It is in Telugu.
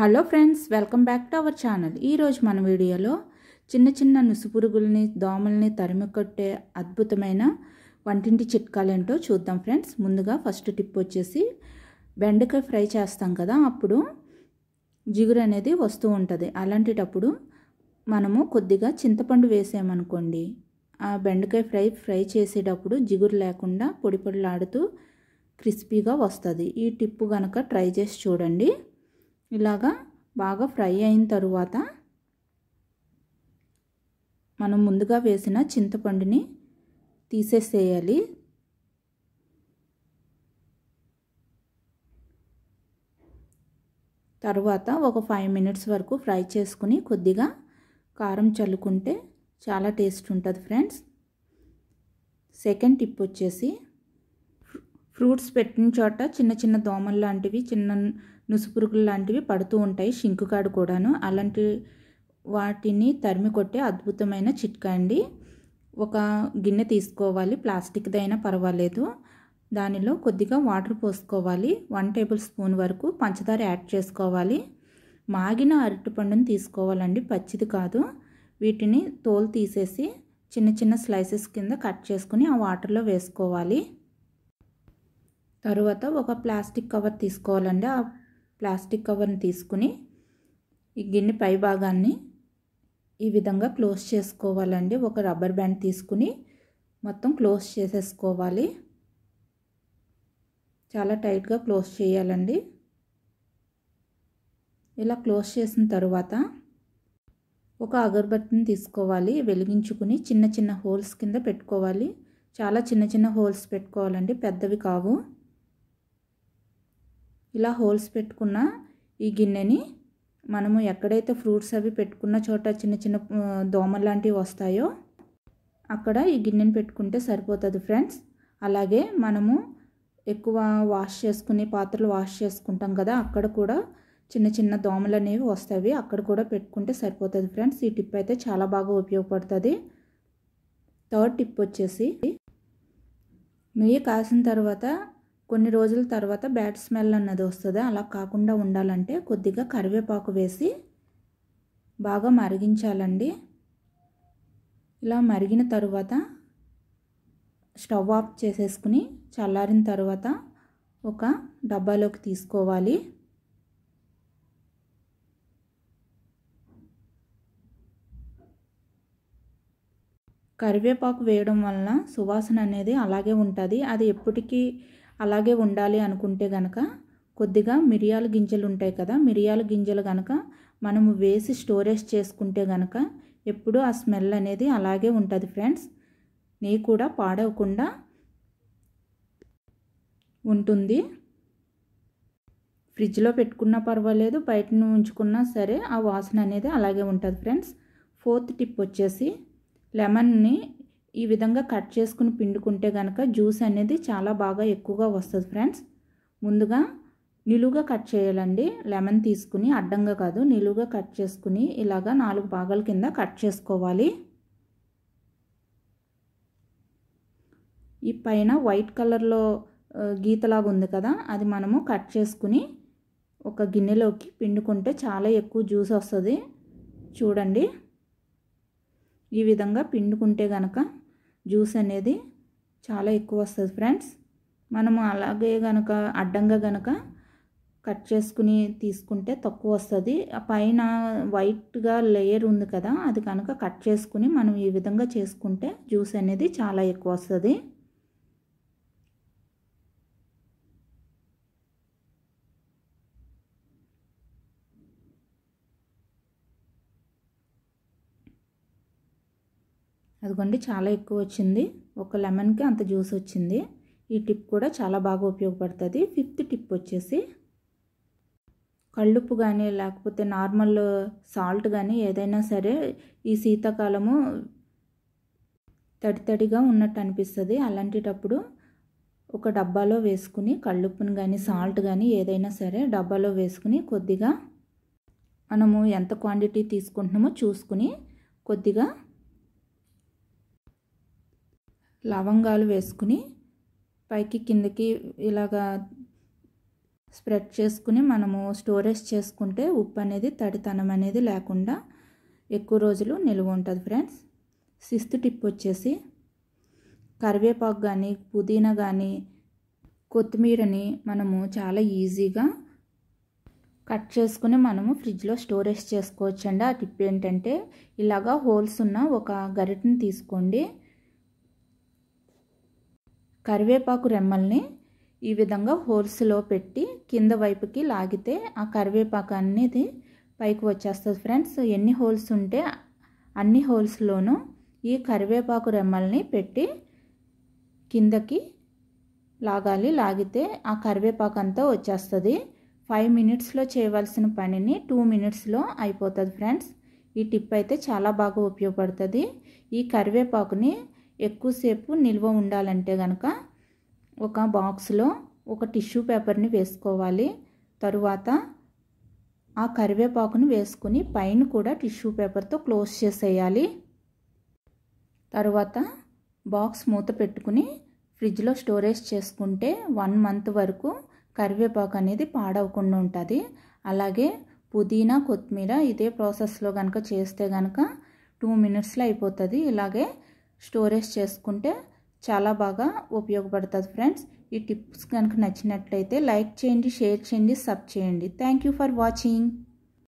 hello friends welcome back to our channel ఈరోజు మన వీడియోలో చిన్న చిన్న నుసుపురుగుల్ని దోమల్ని తరిమి కొట్టే అద్భుతమైన వంటింటి చిట్కాలేంటో చూద్దాం ఫ్రెండ్స్ ముందుగా ఫస్ట్ టిప్ వచ్చేసి బెండకాయ ఫ్రై చేస్తాం కదా అప్పుడు జిగురు అనేది వస్తూ ఉంటుంది అలాంటిటప్పుడు మనము కొద్దిగా చింతపండు వేసామనుకోండి ఆ బెండకాయ ఫ్రై ఫ్రై చేసేటప్పుడు జిగురు లేకుండా పొడి పొడిలాడుతూ క్రిస్పీగా వస్తుంది ఈ టిప్పు కనుక ట్రై చేసి చూడండి ఇలాగా బాగా ఫ్రై అయిన తరువాత మనం ముందుగా వేసిన చింతపండుని తీసేసేయాలి తర్వాత ఒక ఫైవ్ మినిట్స్ వరకు ఫ్రై చేసుకుని కొద్దిగా కారం చల్లుకుంటే చాలా టేస్ట్ ఉంటుంది ఫ్రెండ్స్ సెకండ్ టిప్ వచ్చేసి ఫ్రూట్స్ పెట్టిన చోట చిన్న చిన్న దోమలు లాంటివి చిన్న నుసుపురుగులు లాంటివి పడుతూ ఉంటాయి కాడ కూడాను అలాంటి వాటిని తరిమి కొట్టే అద్భుతమైన చిట్కా అండి ఒక గిన్నె తీసుకోవాలి ప్లాస్టిక్దైనా పర్వాలేదు దానిలో కొద్దిగా వాటర్ పోసుకోవాలి వన్ టేబుల్ స్పూన్ వరకు పంచదార యాడ్ చేసుకోవాలి మాగిన అరటిపండును తీసుకోవాలండి పచ్చిది కాదు వీటిని తోలు తీసేసి చిన్న చిన్న స్లైసెస్ కింద కట్ చేసుకుని ఆ వాటర్లో వేసుకోవాలి తరువాత ఒక ప్లాస్టిక్ కవర్ తీసుకోవాలండి ఆ ప్లాస్టిక్ కవర్ని తీసుకుని ఈ గిన్నె పై భాగాన్ని ఈ విధంగా క్లోజ్ చేసుకోవాలండి ఒక రబ్బర్ బ్యాండ్ తీసుకుని మొత్తం క్లోజ్ చేసేసుకోవాలి చాలా టైట్గా క్లోజ్ చేయాలండి ఇలా క్లోజ్ చేసిన తర్వాత ఒక అగర్బత్తిని తీసుకోవాలి వెలిగించుకుని చిన్న చిన్న హోల్స్ కింద పెట్టుకోవాలి చాలా చిన్న చిన్న హోల్స్ పెట్టుకోవాలండి పెద్దవి కావు ఇలా హోల్స్ పెట్టుకున్న ఈ గిన్నెని మనము ఎక్కడైతే ఫ్రూట్స్ అవి పెట్టుకున్న చోట చిన్న చిన్న దోమలు లాంటివి వస్తాయో అక్కడ ఈ గిన్నెని పెట్టుకుంటే సరిపోతుంది ఫ్రెండ్స్ అలాగే మనము ఎక్కువ వాష్ చేసుకుని పాత్రలు వాష్ చేసుకుంటాం కదా అక్కడ కూడా చిన్న చిన్న దోమలు అనేవి వస్తాయి అక్కడ కూడా పెట్టుకుంటే సరిపోతుంది ఫ్రెండ్స్ ఈ టిప్ అయితే చాలా బాగా ఉపయోగపడుతుంది థర్డ్ టిప్ వచ్చేసి నెయ్యి కాసిన తర్వాత కొన్ని రోజుల తర్వాత బ్యాడ్ స్మెల్ అన్నది వస్తుంది అలా కాకుండా ఉండాలంటే కొద్దిగా కరివేపాకు వేసి బాగా మరిగించాలండి ఇలా మరిగిన తరువాత స్టవ్ ఆఫ్ చేసేసుకుని చల్లారిన తర్వాత ఒక డబ్బాలోకి తీసుకోవాలి కరివేపాకు వేయడం వలన సువాసన అనేది అలాగే ఉంటుంది అది ఎప్పటికీ అలాగే ఉండాలి అనుకుంటే గనక కొద్దిగా మిరియాల గింజలు ఉంటాయి కదా మిరియాల గింజలు గనక మనము వేసి స్టోరేజ్ చేసుకుంటే గనక ఎప్పుడూ ఆ స్మెల్ అనేది అలాగే ఉంటుంది ఫ్రెండ్స్ నీ కూడా పాడవకుండా ఉంటుంది ఫ్రిడ్జ్లో పెట్టుకున్నా పర్వాలేదు బయట ఉంచుకున్నా సరే ఆ వాసన అనేది అలాగే ఉంటుంది ఫ్రెండ్స్ ఫోర్త్ టిప్ వచ్చేసి లెమన్ని ఈ విధంగా కట్ చేసుకుని పిండుకుంటే కనుక జ్యూస్ అనేది చాలా బాగా ఎక్కువగా వస్తుంది ఫ్రెండ్స్ ముందుగా నిలువుగా కట్ చేయాలండి లెమన్ తీసుకుని అడ్డంగా కాదు నిలువుగా కట్ చేసుకుని ఇలాగా నాలుగు భాగాల కింద కట్ చేసుకోవాలి ఈ పైన వైట్ కలర్లో గీతలాగా ఉంది కదా అది మనము కట్ చేసుకుని ఒక గిన్నెలోకి పిండుకుంటే చాలా ఎక్కువ జ్యూస్ వస్తుంది చూడండి ఈ విధంగా పిండుకుంటే కనుక జ్యూస్ అనేది చాలా ఎక్కువ వస్తుంది ఫ్రెండ్స్ మనము అలాగే కనుక అడ్డంగా కనుక కట్ చేసుకుని తీసుకుంటే తక్కువ వస్తుంది పైన వైట్గా లేయర్ ఉంది కదా అది కనుక కట్ చేసుకుని మనం ఈ విధంగా చేసుకుంటే జ్యూస్ అనేది చాలా ఎక్కువ వస్తుంది అదిగోండి చాలా ఎక్కువ వచ్చింది ఒక లెమన్కి అంత జ్యూస్ వచ్చింది ఈ టిప్ కూడా చాలా బాగా ఉపయోగపడుతుంది ఫిఫ్త్ టిప్ వచ్చేసి కళ్ళుప్పు కానీ లేకపోతే నార్మల్ సాల్ట్ కానీ ఏదైనా సరే ఈ శీతాకాలము తడి తడిగా ఉన్నట్టు అనిపిస్తుంది అలాంటిటప్పుడు ఒక డబ్బాలో వేసుకుని కళ్ళుప్పును కానీ సాల్ట్ కానీ ఏదైనా సరే డబ్బాలో వేసుకుని కొద్దిగా మనము ఎంత క్వాంటిటీ తీసుకుంటున్నామో చూసుకుని కొద్దిగా లవంగాలు వేసుకుని పైకి కిందకి ఇలాగా స్ప్రెడ్ చేసుకుని మనము స్టోరేజ్ చేసుకుంటే ఉప్పు అనేది తడితనం అనేది లేకుండా ఎక్కువ రోజులు నిల్వ ఉంటుంది ఫ్రెండ్స్ సిస్తు టిప్ వచ్చేసి కరివేపాకు కానీ పుదీనా కానీ కొత్తిమీరని మనము చాలా ఈజీగా కట్ చేసుకుని మనము ఫ్రిడ్జ్లో స్టోరేజ్ చేసుకోవచ్చండి ఆ టిప్ ఏంటంటే ఇలాగా హోల్స్ ఉన్న ఒక గరిటని తీసుకోండి కరివేపాకు రెమ్మల్ని ఈ విధంగా హోల్స్లో పెట్టి కింద వైపుకి లాగితే ఆ కరివేపాకు అనేది పైకి వచ్చేస్తుంది ఫ్రెండ్స్ ఎన్ని హోల్స్ ఉంటే అన్ని హోల్స్లోనూ ఈ కరివేపాకు రెమ్మల్ని పెట్టి కిందకి లాగాలి లాగితే ఆ కరివేపాకు అంతా వచ్చేస్తుంది ఫైవ్ మినిట్స్లో చేయవలసిన పనిని టూ మినిట్స్లో అయిపోతుంది ఫ్రెండ్స్ ఈ టిప్ అయితే చాలా బాగా ఉపయోగపడుతుంది ఈ కరివేపాకుని ఎక్కువసేపు నిల్వ ఉండాలంటే కనుక ఒక బాక్స్లో ఒక టిష్యూ పేపర్ని వేసుకోవాలి తరువాత ఆ కరివేపాకును వేసుకుని పైన కూడా టిష్యూ పేపర్తో క్లోజ్ చేసేయాలి తరువాత బాక్స్ మూత పెట్టుకుని ఫ్రిడ్జ్లో స్టోరేజ్ చేసుకుంటే వన్ మంత్ వరకు కరివేపాకు అనేది పాడవకుండా ఉంటుంది అలాగే పుదీనా కొత్తిమీర ఇదే ప్రాసెస్లో కనుక చేస్తే కనుక టూ మినిట్స్లో అయిపోతుంది ఇలాగే స్టోరేజ్ చేసుకుంటే చాలా బాగా ఉపయోగపడుతుంది ఫ్రెండ్స్ ఈ టిప్స్ కనుక నచ్చినట్లయితే లైక్ చేయండి షేర్ చేయండి సబ్ చేయండి థ్యాంక్ ఫర్ వాచింగ్